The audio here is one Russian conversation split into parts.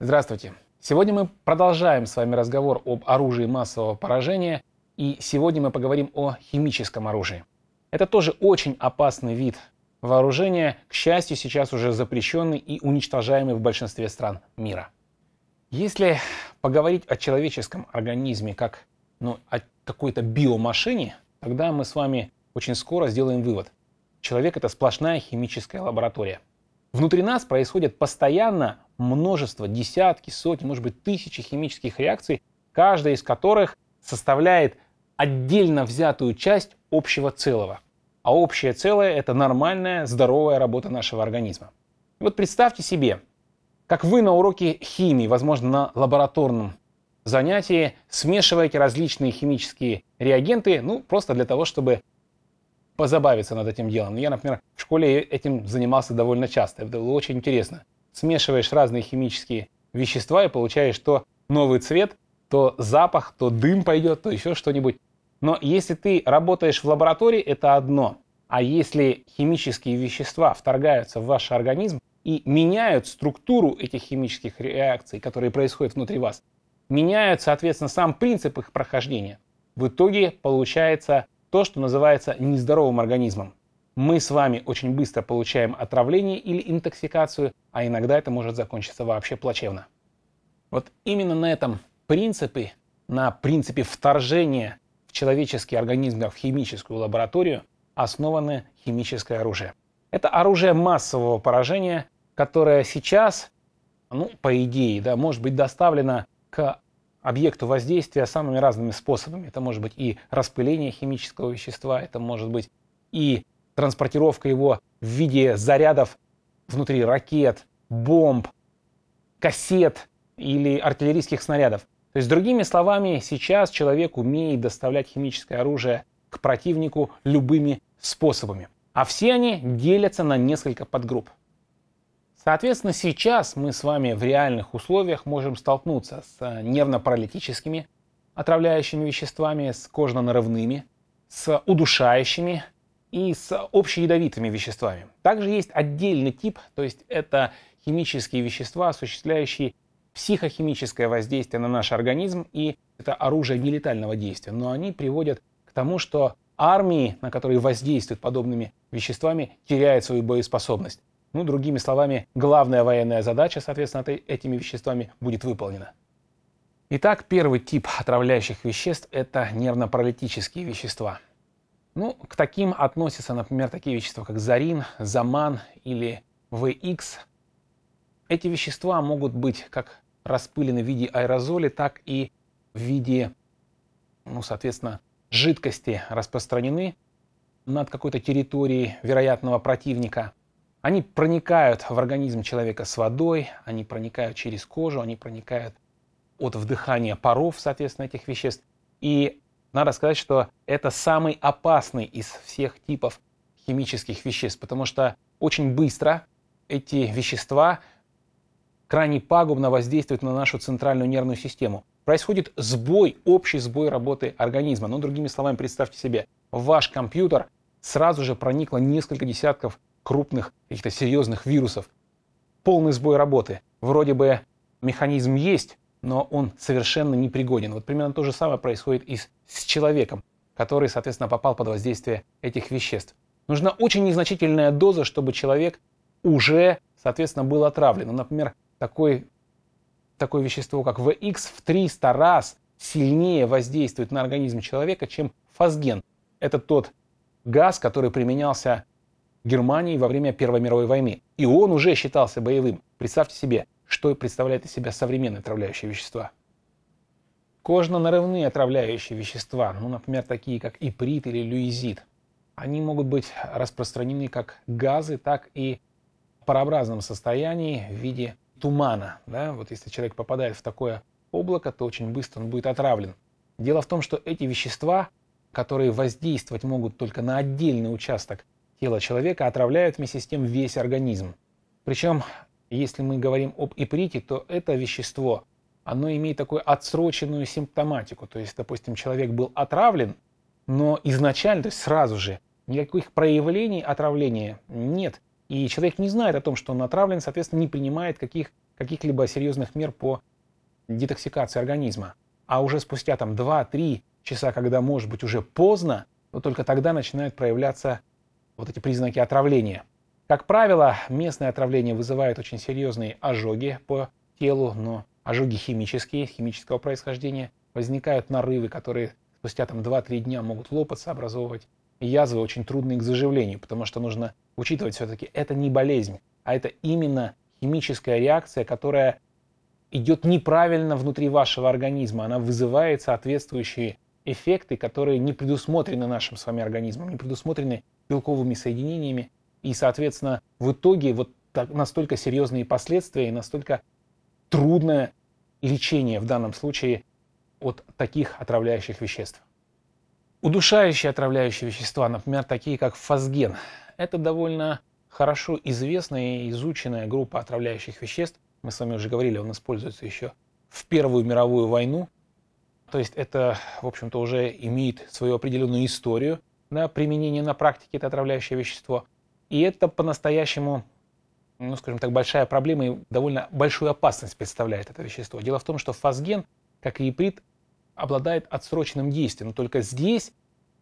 Здравствуйте. Сегодня мы продолжаем с вами разговор об оружии массового поражения, и сегодня мы поговорим о химическом оружии. Это тоже очень опасный вид вооружения, к счастью, сейчас уже запрещенный и уничтожаемый в большинстве стран мира. Если поговорить о человеческом организме как ну, о какой-то биомашине, тогда мы с вами очень скоро сделаем вывод. Человек — это сплошная химическая лаборатория. Внутри нас происходят постоянно множество, десятки, сотни, может быть, тысячи химических реакций, каждая из которых составляет отдельно взятую часть общего целого. А общее целое – это нормальная, здоровая работа нашего организма. И вот представьте себе, как вы на уроке химии, возможно, на лабораторном занятии, смешиваете различные химические реагенты, ну, просто для того, чтобы позабавиться над этим делом. Ну, я, например, в школе этим занимался довольно часто. Это было очень интересно смешиваешь разные химические вещества и получаешь то новый цвет, то запах, то дым пойдет, то еще что-нибудь. Но если ты работаешь в лаборатории, это одно. А если химические вещества вторгаются в ваш организм и меняют структуру этих химических реакций, которые происходят внутри вас, меняют, соответственно, сам принцип их прохождения, в итоге получается то, что называется нездоровым организмом. Мы с вами очень быстро получаем отравление или интоксикацию, а иногда это может закончиться вообще плачевно. Вот именно на этом принципе, на принципе вторжения в человеческий организм в химическую лабораторию основано химическое оружие. Это оружие массового поражения, которое сейчас, ну, по идее, да, может быть доставлено к объекту воздействия самыми разными способами. Это может быть и распыление химического вещества, это может быть и транспортировка его в виде зарядов внутри ракет, бомб, кассет или артиллерийских снарядов. То есть, другими словами, сейчас человек умеет доставлять химическое оружие к противнику любыми способами. А все они делятся на несколько подгрупп. Соответственно, сейчас мы с вами в реальных условиях можем столкнуться с э, нервно-паралитическими отравляющими веществами, с кожно-нарывными, с удушающими и с общеядовитыми веществами. Также есть отдельный тип, то есть это химические вещества, осуществляющие психохимическое воздействие на наш организм, и это оружие нелетального действия, но они приводят к тому, что армии, на которые воздействуют подобными веществами, теряют свою боеспособность. Ну, другими словами, главная военная задача, соответственно, этими веществами будет выполнена. Итак, первый тип отравляющих веществ – это нервно-паралитические вещества – ну, к таким относятся, например, такие вещества, как зарин, заман или ВХ. Эти вещества могут быть как распылены в виде аэрозоли, так и в виде, ну, соответственно, жидкости распространены над какой-то территорией вероятного противника. Они проникают в организм человека с водой, они проникают через кожу, они проникают от вдыхания паров, соответственно, этих веществ. И надо сказать, что это самый опасный из всех типов химических веществ, потому что очень быстро эти вещества крайне пагубно воздействуют на нашу центральную нервную систему. Происходит сбой, общий сбой работы организма. Ну, другими словами, представьте себе, в ваш компьютер сразу же проникло несколько десятков крупных, каких-то серьезных вирусов. Полный сбой работы. Вроде бы механизм есть, но он совершенно непригоден. Вот примерно то же самое происходит и с, с человеком, который, соответственно, попал под воздействие этих веществ. Нужна очень незначительная доза, чтобы человек уже, соответственно, был отравлен. Ну, например, такой, такое вещество, как VX, в 300 раз сильнее воздействует на организм человека, чем фосген. Это тот газ, который применялся Германии во время Первой мировой войны. И он уже считался боевым. Представьте себе, что и представляет из себя современные отравляющие вещества. Кожно-нарывные отравляющие вещества, ну, например, такие как иприт или люизит, они могут быть распространены как газы, так и в парообразном состоянии в виде тумана. Да? Вот если человек попадает в такое облако, то очень быстро он будет отравлен. Дело в том, что эти вещества, которые воздействовать могут только на отдельный участок тела человека, отравляют вместе с тем весь организм. Причем если мы говорим об иприте, то это вещество, оно имеет такую отсроченную симптоматику. То есть, допустим, человек был отравлен, но изначально, то есть сразу же, никаких проявлений отравления нет. И человек не знает о том, что он отравлен, соответственно, не принимает каких, каких-либо серьезных мер по детоксикации организма. А уже спустя там 2-3 часа, когда может быть уже поздно, но только тогда начинают проявляться вот эти признаки отравления. Как правило, местное отравление вызывает очень серьезные ожоги по телу, но ожоги химические, химического происхождения. Возникают нарывы, которые спустя там 2-3 дня могут лопаться, образовывать язвы очень трудные к заживлению, потому что нужно учитывать все-таки, это не болезнь, а это именно химическая реакция, которая идет неправильно внутри вашего организма. Она вызывает соответствующие эффекты, которые не предусмотрены нашим с вами организмом, не предусмотрены белковыми соединениями, и, соответственно, в итоге вот так, настолько серьезные последствия и настолько трудное лечение в данном случае от таких отравляющих веществ. Удушающие отравляющие вещества, например, такие как фосген, это довольно хорошо известная и изученная группа отравляющих веществ. Мы с вами уже говорили, он используется еще в Первую мировую войну. То есть это, в общем-то, уже имеет свою определенную историю на применение на практике это отравляющее вещество – и это по-настоящему, ну, скажем так, большая проблема и довольно большую опасность представляет это вещество. Дело в том, что фосген, как и иприт, обладает отсроченным действием. Но только здесь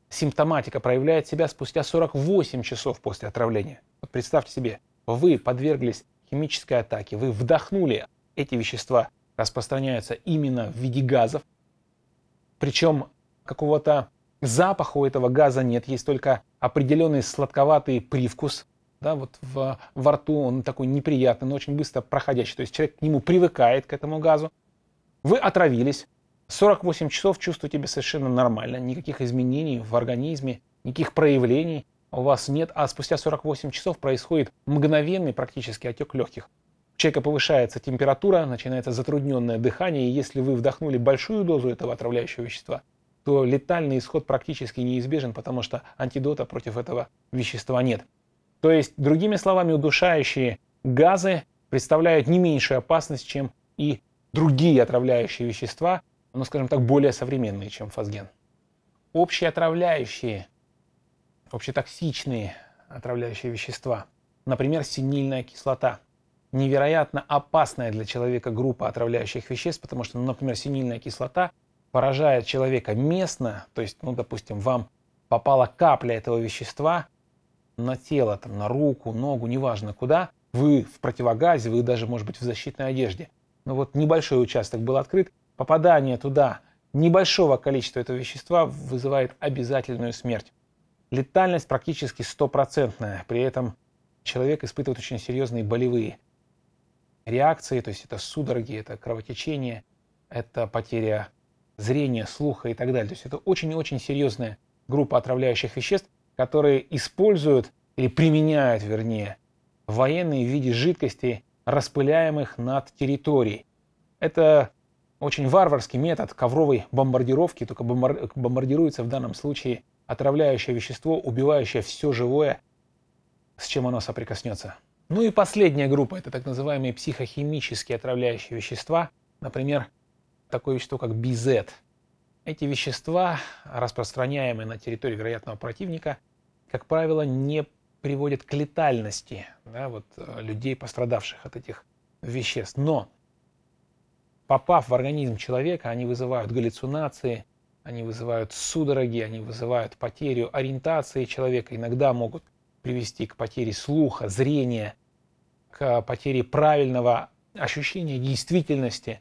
симптоматика проявляет себя спустя 48 часов после отравления. Вот представьте себе, вы подверглись химической атаке, вы вдохнули эти вещества распространяются именно в виде газов. Причем какого-то запаха у этого газа нет, есть только определенный сладковатый привкус, да, вот в, во рту он такой неприятный, но очень быстро проходящий. То есть человек к нему привыкает, к этому газу. Вы отравились, 48 часов чувствуете себя совершенно нормально, никаких изменений в организме, никаких проявлений у вас нет, а спустя 48 часов происходит мгновенный практически отек легких. У человека повышается температура, начинается затрудненное дыхание, и если вы вдохнули большую дозу этого отравляющего вещества – то летальный исход практически неизбежен, потому что антидота против этого вещества нет. То есть, другими словами, удушающие газы представляют не меньшую опасность, чем и другие отравляющие вещества, но, ну, скажем так, более современные, чем фазген. Общие отравляющие, общетоксичные отравляющие вещества, например, синильная кислота – невероятно опасная для человека группа отравляющих веществ, потому что, например, синильная кислота поражает человека местно, то есть, ну, допустим, вам попала капля этого вещества на тело, там, на руку, ногу, неважно куда, вы в противогазе, вы даже, может быть, в защитной одежде. Но вот небольшой участок был открыт, попадание туда небольшого количества этого вещества вызывает обязательную смерть. Летальность практически стопроцентная, при этом человек испытывает очень серьезные болевые реакции, то есть это судороги, это кровотечение, это потеря зрения, слуха и так далее. То есть это очень и очень серьезная группа отравляющих веществ, которые используют или применяют, вернее, военные в виде жидкостей, распыляемых над территорией. Это очень варварский метод ковровой бомбардировки, только бомбар... бомбардируется в данном случае отравляющее вещество, убивающее все живое, с чем оно соприкоснется. Ну и последняя группа – это так называемые психохимические отравляющие вещества, например, такое вещество, как BZ. Эти вещества, распространяемые на территории вероятного противника, как правило, не приводят к летальности да, вот, э, людей, пострадавших от этих веществ. Но попав в организм человека, они вызывают галлюцинации, они вызывают судороги, они вызывают потерю ориентации человека, иногда могут привести к потере слуха, зрения, к э, потере правильного ощущения действительности.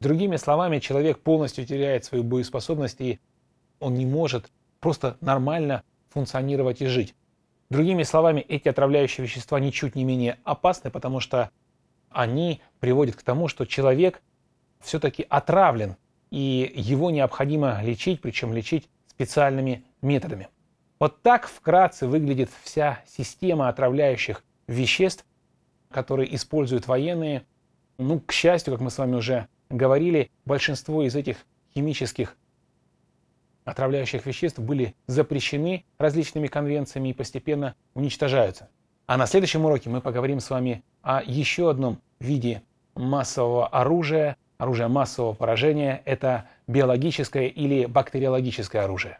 Другими словами, человек полностью теряет свою боеспособность, и он не может просто нормально функционировать и жить. Другими словами, эти отравляющие вещества ничуть не менее опасны, потому что они приводят к тому, что человек все-таки отравлен, и его необходимо лечить, причем лечить специальными методами. Вот так вкратце выглядит вся система отравляющих веществ, которые используют военные. Ну, к счастью, как мы с вами уже говорили, большинство из этих химических отравляющих веществ были запрещены различными конвенциями и постепенно уничтожаются. А на следующем уроке мы поговорим с вами о еще одном виде массового оружия, оружия массового поражения. Это биологическое или бактериологическое оружие.